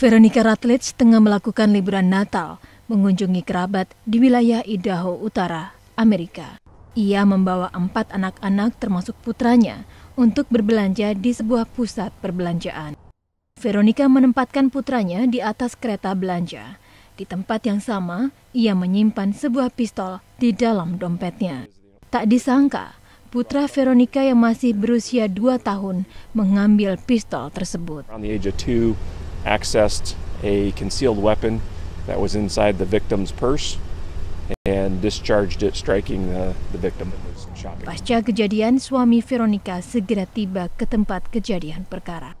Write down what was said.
Veronica Ratledge tengah melakukan liburan Natal mengunjungi kerabat di wilayah Idaho Utara, Amerika. Ia membawa empat anak-anak termasuk putranya untuk berbelanja di sebuah pusat perbelanjaan. Veronica menempatkan putranya di atas kereta belanja. Di tempat yang sama, ia menyimpan sebuah pistol di dalam dompetnya. Tak disangka, putra Veronica yang masih berusia dua tahun mengambil pistol tersebut. accessed a concealed weapon that was inside the victim's purse and discharged it, striking the, the victim. Pasca kejadian, suami Veronica segera tiba ke tempat kejadian perkara.